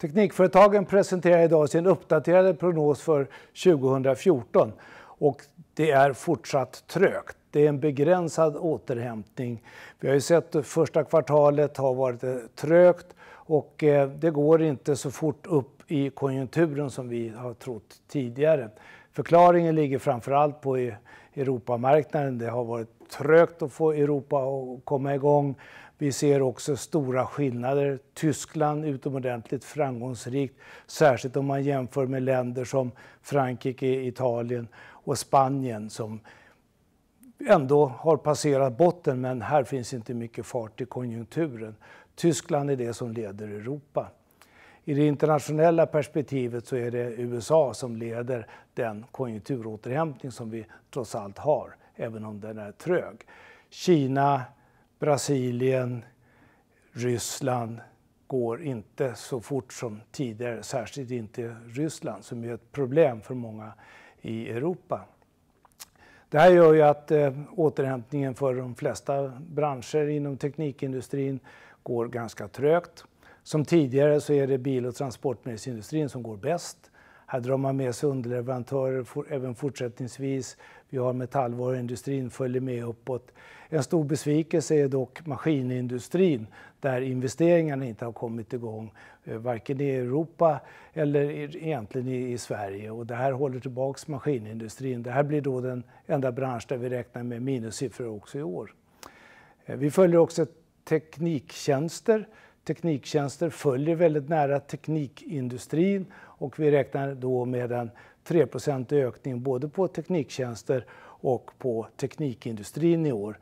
Teknikföretagen presenterar idag sin uppdaterade prognos för 2014 och det är fortsatt trögt. Det är en begränsad återhämtning. Vi har ju sett att första kvartalet har varit trögt och eh, det går inte så fort upp i konjunkturen som vi har trott tidigare. Förklaringen ligger framförallt på Europamarknaden. Det har varit trögt att få Europa att komma igång. Vi ser också stora skillnader. Tyskland utomordentligt framgångsrikt, särskilt om man jämför med länder som Frankrike, Italien och Spanien som ändå har passerat botten, men här finns inte mycket fart i konjunkturen. Tyskland är det som leder Europa. I det internationella perspektivet så är det USA som leder den konjunkturåterhämtning som vi trots allt har, även om den är trög. Kina, Brasilien, Ryssland går inte så fort som tidigare, särskilt inte Ryssland som är ett problem för många i Europa. Det här gör ju att eh, återhämtningen för de flesta branscher inom teknikindustrin går ganska trögt. Som tidigare så är det bil och transportmedelsindustrin som går bäst. Här drar man med sig underleverantörer for, även fortsättningsvis. Vi har metallvaruindustrin följer med uppåt. En stor besvikelse är dock maskinindustrin där investeringarna inte har kommit igång eh, varken i Europa eller egentligen i Sverige. Och det här håller tillbaka maskinindustrin. Det här blir då den enda bransch där vi räknar med minussiffror också i år. Eh, vi följer också tekniktjänster tekniktjänster följer väldigt nära teknikindustrin och vi räknar då med en 3 ökning både på tekniktjänster och på teknikindustrin i år.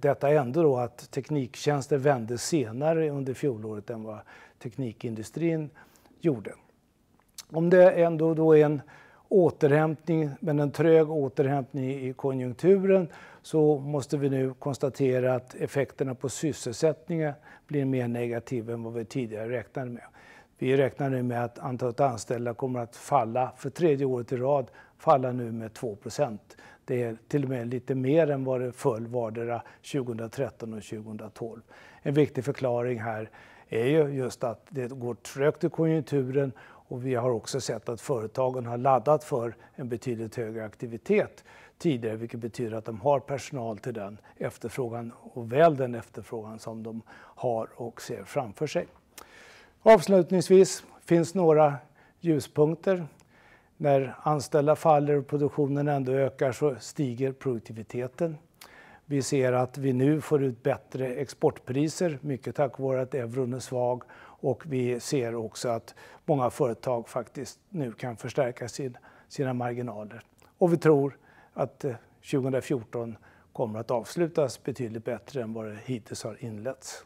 Detta ändå då att tekniktjänster vände senare under fjolåret än vad teknikindustrin gjorde. Om det ändå då är en återhämtning, men en trög återhämtning i konjunkturen så måste vi nu konstatera att effekterna på sysselsättningen blir mer negativa än vad vi tidigare räknade med. Vi räknar nu med att antalet anställda kommer att falla för tredje året i rad, falla nu med 2 procent. Det är till och med lite mer än vad det föll vardera 2013 och 2012. En viktig förklaring här är ju just att det går trögt i konjunkturen och vi har också sett att företagen har laddat för en betydligt högre aktivitet tidigare vilket betyder att de har personal till den efterfrågan och väl den efterfrågan som de har och ser framför sig. Avslutningsvis finns några ljuspunkter. När anställda faller och produktionen ändå ökar så stiger produktiviteten. Vi ser att vi nu får ut bättre exportpriser, mycket tack vare att euron är svag och vi ser också att många företag faktiskt nu kan förstärka sin, sina marginaler. Och vi tror att 2014 eh, kommer att avslutas betydligt bättre än vad det hittills har inletts.